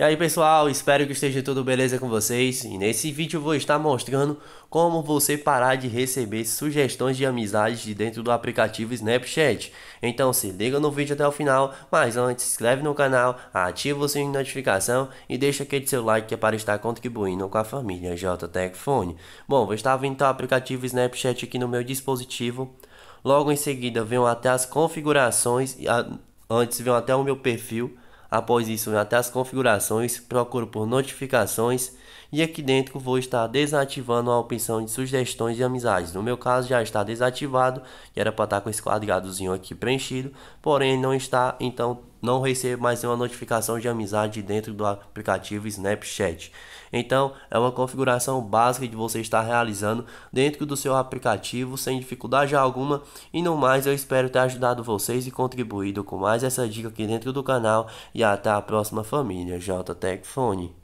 E aí pessoal, espero que esteja tudo beleza com vocês e nesse vídeo eu vou estar mostrando como você parar de receber sugestões de amizades de dentro do aplicativo Snapchat. Então se liga no vídeo até o final, mas antes se inscreve no canal, ativa o sininho de notificação e deixa aquele seu like que é para estar contribuindo com a família JTEC Phone. Bom, vou estar vindo o aplicativo Snapchat aqui no meu dispositivo. Logo em seguida venham até as configurações, antes venham até o meu perfil. Após isso, até as configurações, procuro por notificações e aqui dentro vou estar desativando a opção de sugestões de amizades. No meu caso já está desativado, e era para estar tá com esse quadradozinho aqui preenchido, porém não está, então não receba mais nenhuma notificação de amizade dentro do aplicativo Snapchat. Então, é uma configuração básica de você estar realizando dentro do seu aplicativo sem dificuldade alguma. E no mais, eu espero ter ajudado vocês e contribuído com mais essa dica aqui dentro do canal. E até a próxima família, JTech